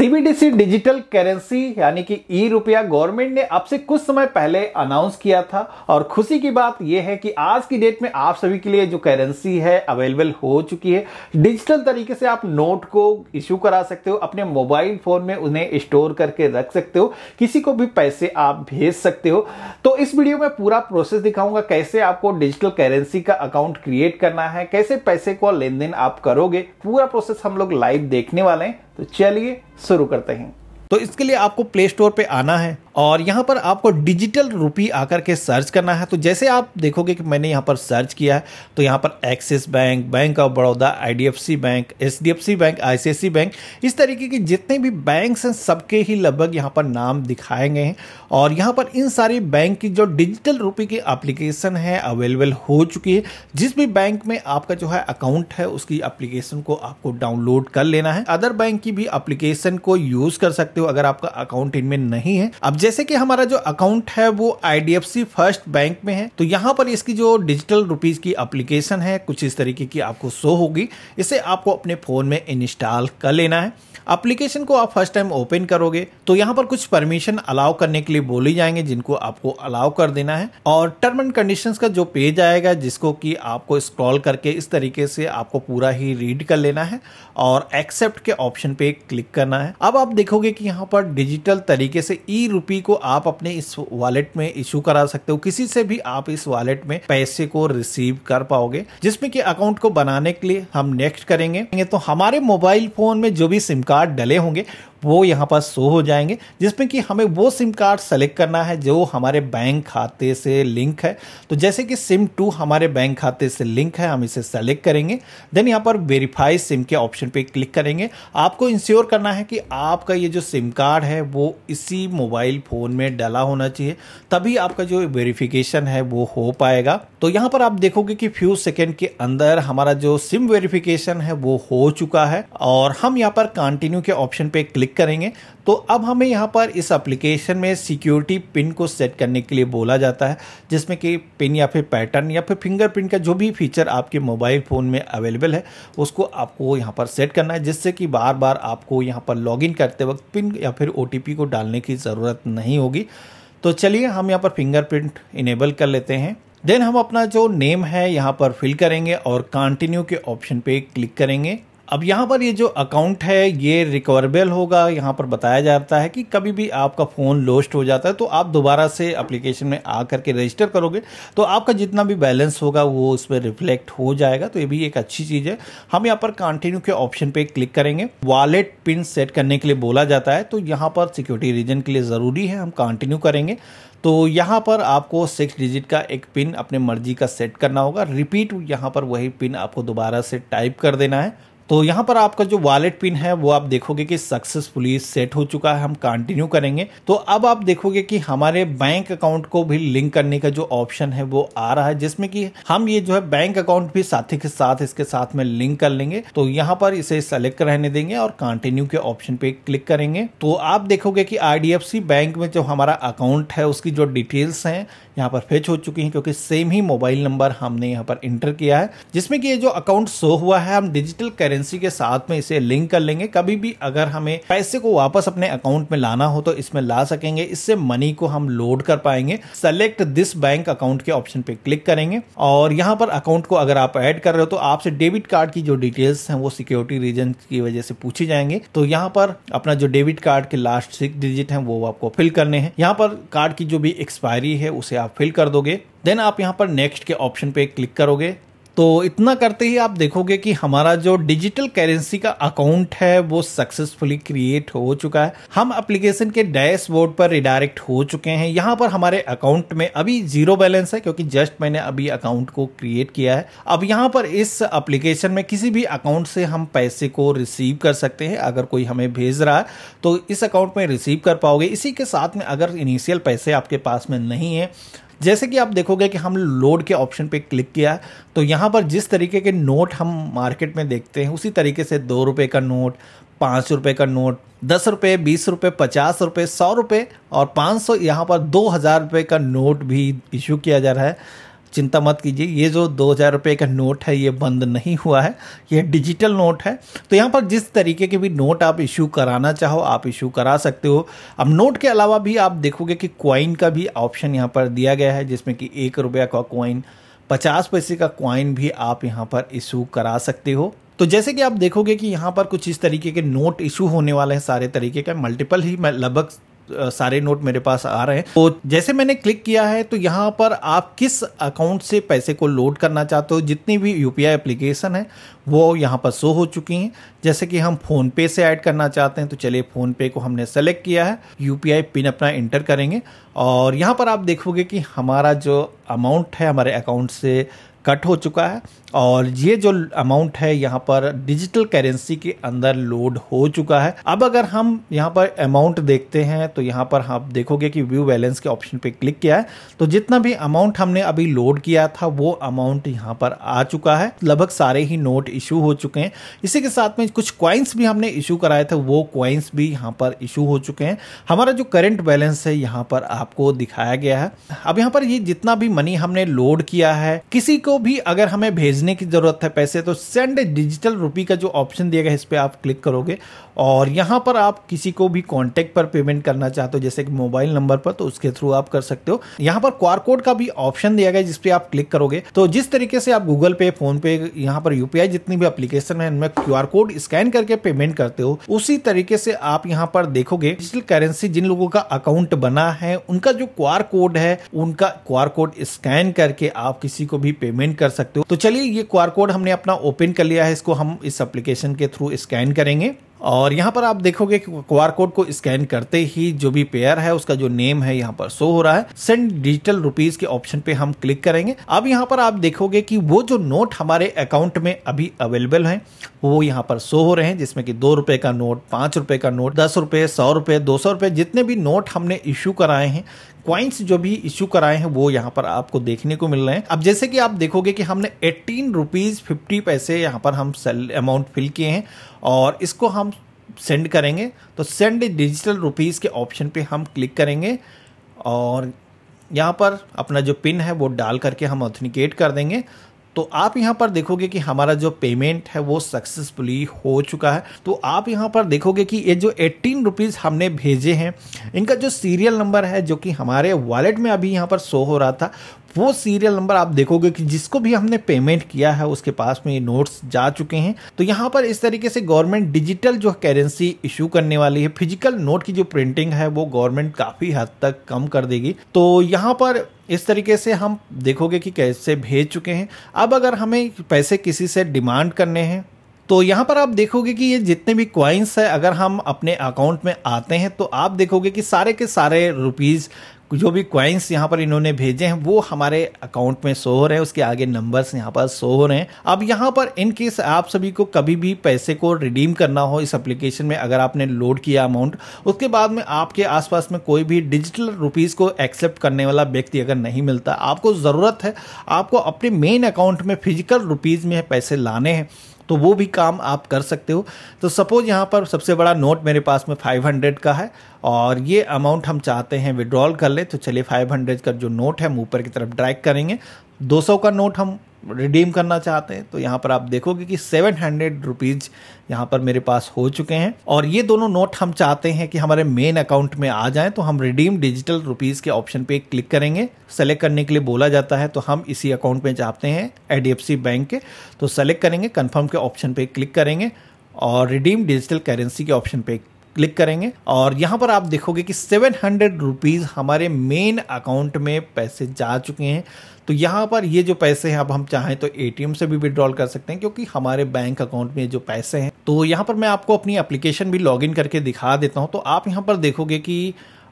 CBDC digital currency यानी कि ई रुपया गवर्नमेंट ने अब से कुछ समय पहले अनाउंस किया था और खुशी की बात यह है कि आज की डेट में आप सभी के लिए जो करेंसी है अवेलेबल हो चुकी है डिजिटल तरीके से आप नोट को इश्यू करा सकते हो अपने मोबाइल फोन में उन्हें स्टोर करके रख सकते हो किसी को भी पैसे आप भेज सकते हो तो इस वीडियो में पूरा प्रोसेस दिखाऊंगा कैसे आपको डिजिटल करेंसी का अकाउंट क्रिएट करना है कैसे पैसे को लेन देन आप करोगे पूरा प्रोसेस हम लोग लाइव देखने वाले हैं तो चलिए शुरू करते हैं तो इसके लिए आपको प्ले स्टोर पे आना है और यहाँ पर आपको डिजिटल रूपी आकर के सर्च करना है तो जैसे आप देखोगे कि मैंने यहाँ पर सर्च किया है तो यहाँ पर Axis bank bank of Baroda IDFC bank HDFC bank ICICI bank इस तरीके के जितने भी बैंक्स हैं सबके ही लगभग यहाँ पर नाम दिखाए गए हैं और यहाँ पर इन सारी बैंक की जो डिजिटल रूपी की अप्लीकेशन है अवेलेबल हो चुकी है जिस भी बैंक में आपका जो है अकाउंट है उसकी एप्लीकेशन को आपको डाउनलोड कर लेना है अदर बैंक की भी अप्लीकेशन को यूज़ कर सकते सकते हो अगर आपका अकाउंट इनमें नहीं है अब जैसे कि हमारा जो अकाउंट है वो आईडीएफसी फर्स्ट बैंक में है तो यहाँ पर इसकी जो डिजिटल रुपीज की अप्लीकेशन है कुछ इस तरीके की आपको शो होगी इसे आपको अपने फोन में इंस्टॉल कर लेना है एप्लीकेशन को आप फर्स्ट टाइम ओपन करोगे तो यहाँ पर कुछ परमिशन अलाउ करने के लिए बोली जाएंगे जिनको आपको अलाउ कर देना है और टर्म एंड कंडीशन का जो पेज आएगा जिसको कि आपको स्क्रॉल करके इस तरीके से आपको पूरा ही रीड कर लेना है और एक्सेप्ट के ऑप्शन पे क्लिक करना है अब आप देखोगे कि यहाँ पर डिजिटल तरीके से ई रूपी को आप अपने इस वॉलेट में इशू करा सकते हो किसी से भी आप इस वॉलेट में पैसे को रिसीव कर पाओगे जिसमें कि अकाउंट को बनाने के लिए हम नेक्स्ट करेंगे तो हमारे मोबाइल फोन में जो भी सिम कार्ड डले होंगे वो यहाँ पर शो हो जाएंगे जिसमें कि हमें वो सिम कार्ड सेलेक्ट करना है जो हमारे बैंक खाते से लिंक है तो जैसे कि सिम टू हमारे बैंक खाते से लिंक है हम इसे सेलेक्ट करेंगे देन यहाँ पर वेरीफाई सिम के ऑप्शन पे क्लिक करेंगे आपको इंश्योर करना है कि आपका ये जो सिम कार्ड है वो इसी मोबाइल फ़ोन में डाला होना चाहिए तभी आपका जो वेरिफिकेशन है वो हो पाएगा तो यहाँ पर आप देखोगे कि फ्यू सेकेंड के अंदर हमारा जो सिम वेरिफिकेशन है वो हो चुका है और हम यहाँ पर कंटिन्यू के ऑप्शन पे क्लिक क्लिक करेंगे तो अब हमें यहाँ पर इस एप्लीकेशन में सिक्योरिटी पिन को सेट करने के लिए बोला जाता है जिसमें कि पिन या फिर पैटर्न या फिर फिंगरप्रिंट का जो भी फीचर आपके मोबाइल फ़ोन में अवेलेबल है उसको आपको यहाँ पर सेट करना है जिससे कि बार बार आपको यहाँ पर लॉगिन करते वक्त पिन या फिर ओ को डालने की ज़रूरत नहीं होगी तो चलिए हम यहाँ पर फिंगरप्रिंट इनेबल कर लेते हैं देन हम अपना जो नेम है यहाँ पर फिल करेंगे और कंटिन्यू के ऑप्शन पे क्लिक करेंगे अब यहाँ पर ये जो अकाउंट है ये रिकवरेबल होगा यहाँ पर बताया जाता है कि कभी भी आपका फ़ोन लोस्ट हो जाता है तो आप दोबारा से अप्लीकेशन में आ करके रजिस्टर करोगे तो आपका जितना भी बैलेंस होगा वो उस पर रिफ्लेक्ट हो जाएगा तो ये भी एक अच्छी चीज़ है हम यहाँ पर कंटिन्यू के ऑप्शन पर क्लिक करेंगे वॉलेट पिन सेट करने के लिए बोला जाता है तो यहाँ पर सिक्योरिटी रीजन के लिए ज़रूरी है हम कंटिन्यू करेंगे तो यहाँ पर आपको सिक्स डिजिट का एक पिन अपने मर्जी का सेट करना होगा रिपीट यहाँ पर वही पिन आपको दोबारा से टाइप कर देना है तो यहाँ पर आपका जो वॉलेट पिन है वो आप देखोगे कि सक्सेसफुली सेट हो चुका है हम कंटिन्यू करेंगे तो अब आप देखोगे कि हमारे बैंक अकाउंट को भी लिंक करने का जो ऑप्शन है वो आ रहा है जिसमें कि हम ये जो है बैंक अकाउंट भी साथी के साथ इसके साथ में लिंक कर लेंगे तो यहाँ पर इसे सेलेक्ट रहने देंगे और कंटिन्यू के ऑप्शन पे क्लिक करेंगे तो आप देखोगे की आईडीएफसी बैंक में जो हमारा अकाउंट है उसकी जो डिटेल्स है यहाँ पर फेच हो चुकी है क्योंकि सेम ही मोबाइल नंबर हमने यहाँ पर इंटर किया है जिसमें कि ये जो अकाउंट शो हुआ है हम डिजिटल करेंसी करेंसी के साथ में इसे लिंक कर लेंगे कभी भी अगर हमें पैसे को वापस अपने अकाउंट में लाना हो तो इसमें ला सकेंगे इससे मनी को हम लोड कर पाएंगे सेलेक्ट दिस बैंक अकाउंट के ऑप्शन पे क्लिक करेंगे और यहाँ पर अकाउंट को अगर आप ऐड कर रहे हो तो आपसे डेबिट कार्ड की जो डिटेल्स हैं वो सिक्योरिटी रीजन की वजह से पूछी जाएंगे तो यहाँ पर अपना जो डेबिट कार्ड के लास्ट सिक्स डिजिट है वो आपको फिल करने हैं यहाँ पर कार्ड की जो भी एक्सपायरी है उसे आप फिल कर दोगे देन आप यहां पर नेक्स्ट के ऑप्शन पे क्लिक करोगे तो इतना करते ही आप देखोगे कि हमारा जो डिजिटल करेंसी का अकाउंट है वो सक्सेसफुली क्रिएट हो चुका है हम एप्लीकेशन के डैशबोर्ड पर रिडायरेक्ट हो चुके हैं यहाँ पर हमारे अकाउंट में अभी जीरो बैलेंस है क्योंकि जस्ट मैंने अभी अकाउंट को क्रिएट किया है अब यहाँ पर इस एप्लीकेशन में किसी भी अकाउंट से हम पैसे को रिसीव कर सकते हैं अगर कोई हमें भेज रहा है तो इस अकाउंट में रिसीव कर पाओगे इसी के साथ में अगर इनिशियल पैसे आपके पास में नहीं है जैसे कि आप देखोगे कि हम लोड के ऑप्शन पे क्लिक किया तो यहाँ पर जिस तरीके के नोट हम मार्केट में देखते हैं उसी तरीके से दो रुपये का नोट पाँच रुपये का नोट दस रुपये बीस रुपये पचास रुपये सौ रुपये और पाँच सौ यहाँ पर दो हज़ार रुपये का नोट भी इशू किया जा रहा है चिंता मत कीजिए ये जो दो हज़ार रुपये का नोट है ये बंद नहीं हुआ है ये डिजिटल नोट है तो यहाँ पर जिस तरीके के भी नोट आप इशू कराना चाहो आप इशू करा सकते हो अब नोट के अलावा भी आप देखोगे कि क्वाइन का भी ऑप्शन यहाँ पर दिया गया है जिसमें कि एक रुपये का क्वाइन पचास पैसे का क्वाइन भी आप यहाँ पर इशू करा सकते हो तो जैसे कि आप देखोगे कि यहाँ पर कुछ इस तरीके के नोट इशू होने वाले हैं सारे तरीके के मल्टीपल ही लगभग सारे नोट मेरे पास आ रहे हैं तो जैसे मैंने क्लिक किया है तो यहाँ पर आप किस अकाउंट से पैसे को लोड करना चाहते हो जितनी भी यू पी एप्लीकेशन है वो यहाँ पर शो हो चुकी हैं जैसे कि हम फ़ोनपे से ऐड करना चाहते हैं तो चलिए फ़ोनपे को हमने सेलेक्ट किया है यू पिन अपना इंटर करेंगे और यहाँ पर आप देखोगे कि हमारा जो अमाउंट है हमारे अकाउंट से कट हो चुका है और ये जो अमाउंट है यहाँ पर डिजिटल करेंसी के अंदर लोड हो चुका है अब अगर हम यहाँ पर अमाउंट देखते हैं तो यहाँ पर आप देखोगे कि व्यू बैलेंस के ऑप्शन पे क्लिक किया है तो जितना भी अमाउंट हमने अभी लोड किया था वो अमाउंट यहाँ पर आ चुका है लगभग सारे ही नोट इशू हो चुके हैं इसी के साथ में कुछ क्वाइंस भी हमने इशू कराए थे वो क्वाइंस भी यहाँ पर इशू हो चुके हैं हमारा जो करेंट बैलेंस है यहाँ पर आपको दिखाया गया है अब यहाँ पर ये जितना भी मनी हमने लोड किया है किसी को इसको भी अगर हमें भेजने की ज़रूरत है पैसे तो सेंड डिजिटल रुपी का जो ऑप्शन दिया गया है इस पर आप क्लिक करोगे और यहाँ पर आप किसी को भी कॉन्टैक्ट पर पेमेंट करना चाहते हो जैसे कि मोबाइल नंबर पर तो उसके थ्रू आप कर सकते हो यहाँ पर क्वार कोड का भी ऑप्शन दिया गया जिसपे आप क्लिक करोगे तो जिस तरीके से आप गूगल पे फोन पे यहाँ पर यूपीआई जितनी भी अप्लीकेशन है इनमें क्यू कोड स्कैन करके पेमेंट करते हो उसी तरीके से आप यहाँ पर देखोगे डिजिटल करेंसी जिन लोगों का अकाउंट बना है उनका जो क्वार कोड है उनका क्वार कोड स्कैन करके आप किसी को भी पेमेंट पेमेंट कर सकते हो तो चलिए ये क्यूआर कोड हमने अपना ओपन कर लिया है इसको हम इस एप्लीकेशन के थ्रू स्कैन करेंगे और यहाँ पर आप देखोगे क्यू क्यूआर कोड को स्कैन करते ही जो भी पेयर है उसका जो नेम है यहाँ पर शो हो रहा है सेंड डिजिटल रुपीज के ऑप्शन पे हम क्लिक करेंगे अब यहाँ पर आप देखोगे कि वो जो नोट हमारे अकाउंट में अभी अवेलेबल है वो यहाँ पर शो हो रहे हैं जिसमें कि दो रुपए का नोट पांच रुपए का नोट दस रुपए सौ रुपए दो सौ रुपए जितने भी नोट हमने इश्यू कराए हैं क्वाइंस जो भी इश्यू कराए हैं वो यहाँ पर आपको देखने को मिल रहे हैं अब जैसे कि आप देखोगे कि हमने एट्टीन रुपीज फिफ्टी पैसे यहाँ पर हम सेल अमाउंट फिल किए हैं और इसको हम सेंड करेंगे तो सेंड डिजिटल रुपीज़ के ऑप्शन पे हम क्लिक करेंगे और यहाँ पर अपना जो पिन है वो डाल करके हम ऑथेंटिकेट कर देंगे तो आप यहाँ पर देखोगे कि हमारा जो पेमेंट है वो सक्सेसफुली हो चुका है तो आप यहाँ पर देखोगे कि ये जो एट्टीन रुपीज़ हमने भेजे हैं इनका जो सीरियल नंबर है जो कि हमारे वॉलेट में अभी यहाँ पर शो हो रहा था वो सीरियल नंबर आप देखोगे कि जिसको भी हमने पेमेंट किया है उसके पास में ये नोट्स जा चुके हैं तो यहाँ पर इस तरीके से गवर्नमेंट डिजिटल जो करेंसी इशू करने वाली है फिजिकल नोट की जो प्रिंटिंग है वो गवर्नमेंट काफ़ी हद तक कम कर देगी तो यहाँ पर इस तरीके से हम देखोगे कि कैसे भेज चुके हैं अब अगर हमें पैसे किसी से डिमांड करने हैं तो यहाँ पर आप देखोगे कि ये जितने भी क्वाइंस है अगर हम अपने अकाउंट में आते हैं तो आप देखोगे कि सारे के सारे रुपीज़ जो भी क्वाइंस यहाँ पर इन्होंने भेजे हैं वो हमारे अकाउंट में शो हो रहे हैं उसके आगे नंबर्स यहाँ पर शो हो रहे हैं अब यहाँ पर इन केस आप सभी को कभी भी पैसे को रिडीम करना हो इस एप्लीकेशन में अगर आपने लोड किया अमाउंट उसके बाद में आपके आसपास में कोई भी डिजिटल रुपीज़ को एक्सेप्ट करने वाला व्यक्ति अगर नहीं मिलता आपको ज़रूरत है आपको अपने मेन अकाउंट में फिजिकल रुपीज़ में पैसे लाने हैं तो वो भी काम आप कर सकते हो तो सपोज यहाँ पर सबसे बड़ा नोट मेरे पास में 500 का है और ये अमाउंट हम चाहते हैं विड्रॉल कर ले तो चलिए 500 का जो नोट है हम ऊपर की तरफ ड्रैग करेंगे 200 का नोट हम रिडीम करना चाहते हैं तो यहाँ पर आप देखोगे कि सेवन हंड्रेड रुपीज़ यहाँ पर मेरे पास हो चुके हैं और ये दोनों नोट हम चाहते हैं कि हमारे मेन अकाउंट में आ जाएं तो हम रिडीम डिजिटल रुपीज़ के ऑप्शन पे क्लिक करेंगे सेलेक्ट करने के लिए बोला जाता है तो हम इसी अकाउंट में चाहते हैं एच बैंक के तो सेलेक्ट करेंगे कन्फर्म के ऑप्शन पर क्लिक करेंगे और रिडीम डिजिटल करेंसी के ऑप्शन पर क्लिक करेंगे और यहाँ पर आप देखोगे कि सेवन हंड्रेड रुपीज़ हमारे मेन अकाउंट में पैसे जा चुके हैं तो यहाँ पर ये जो पैसे हैं अब हम चाहें तो एटीएम से भी विड्रॉल कर सकते हैं क्योंकि हमारे बैंक अकाउंट में जो पैसे हैं तो यहाँ पर मैं आपको अपनी एप्लीकेशन भी इन करके दिखा देता हूँ तो आप यहाँ पर देखोगे कि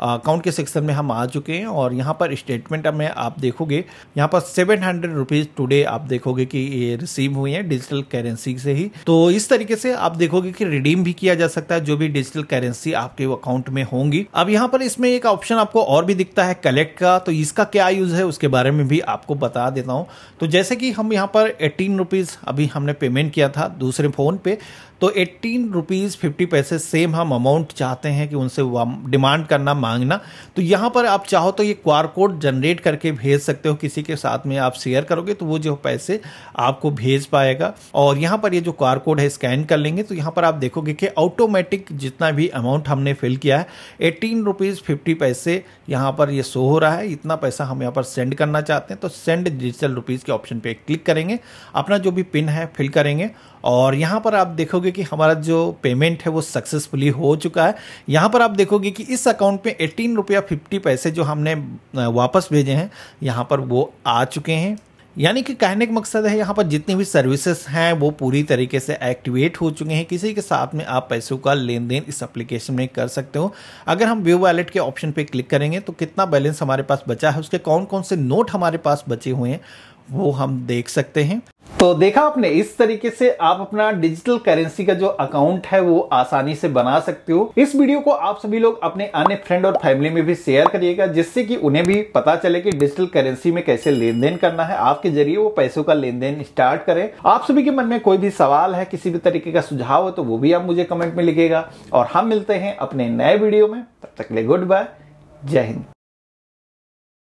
अकाउंट के सेक्शन में हम आ चुके हैं और यहाँ पर स्टेटमेंट में आप देखोगे यहाँ पर सेवन हंड्रेड रुपीज टूडे आप देखोगे कि ये रिसीव हुई है डिजिटल करेंसी से ही तो इस तरीके से आप देखोगे कि रिडीम भी किया जा सकता है जो भी डिजिटल करेंसी आपके अकाउंट में होंगी अब यहाँ पर इसमें एक ऑप्शन आपको और भी दिखता है कलेक्ट का तो इसका क्या यूज है उसके बारे में भी आपको बता देता हूँ तो जैसे कि हम यहाँ पर एटीन रुपीज अभी हमने पेमेंट किया था दूसरे फोन पे तो एट्टीन रुपीज फिफ्टी पैसे सेम हम अमाउंट चाहते हैं कि उनसे डिमांड करना मांगना तो यहाँ पर आप चाहो तो ये क्वार कोड जनरेट करके भेज सकते हो किसी के साथ में आप शेयर करोगे तो वो जो पैसे आपको भेज पाएगा और यहाँ पर ये जो क्वार कोड है स्कैन कर लेंगे तो यहाँ पर आप देखोगे कि ऑटोमेटिक जितना भी अमाउंट हमने फिल किया है एटीन रुपीज़ फिफ्टी पैसे यहाँ पर ये शो हो रहा है इतना पैसा हम यहाँ पर सेंड करना चाहते हैं तो सेंड डिजिटल रुपीज़ के ऑप्शन पे क्लिक करेंगे अपना जो भी पिन है फिल करेंगे और यहाँ पर आप देखोगे कि हमारा जो पेमेंट है वो सक्सेसफुली हो चुका है यहाँ पर आप देखोगे कि इस अकाउंट पे एटीन रुपया फिफ्टी पैसे जो हमने वापस भेजे हैं यहाँ पर वो आ चुके हैं यानी कि कहने का मकसद है यहाँ पर जितनी भी सर्विसेज हैं वो पूरी तरीके से एक्टिवेट हो चुके हैं किसी के साथ में आप पैसों का लेन देन इस एप्लीकेशन में कर सकते हो अगर हम व्यू वैलेट के ऑप्शन पे क्लिक करेंगे तो कितना बैलेंस हमारे पास बचा है उसके कौन कौन से नोट हमारे पास बचे हुए हैं वो हम देख सकते हैं तो देखा आपने इस तरीके से आप अपना डिजिटल करेंसी का जो अकाउंट है वो आसानी से बना सकते हो इस वीडियो को आप सभी लोग अपने अन्य फ्रेंड और फैमिली में भी शेयर करिएगा जिससे कि उन्हें भी पता चले कि डिजिटल करेंसी में कैसे लेन देन करना है आपके जरिए वो पैसों का लेन देन स्टार्ट करें आप सभी के मन में कोई भी सवाल है किसी भी तरीके का सुझाव हो तो वो भी आप मुझे कमेंट में लिखेगा और हम मिलते हैं अपने नए वीडियो में तब तक ले गुड बाय जय हिंद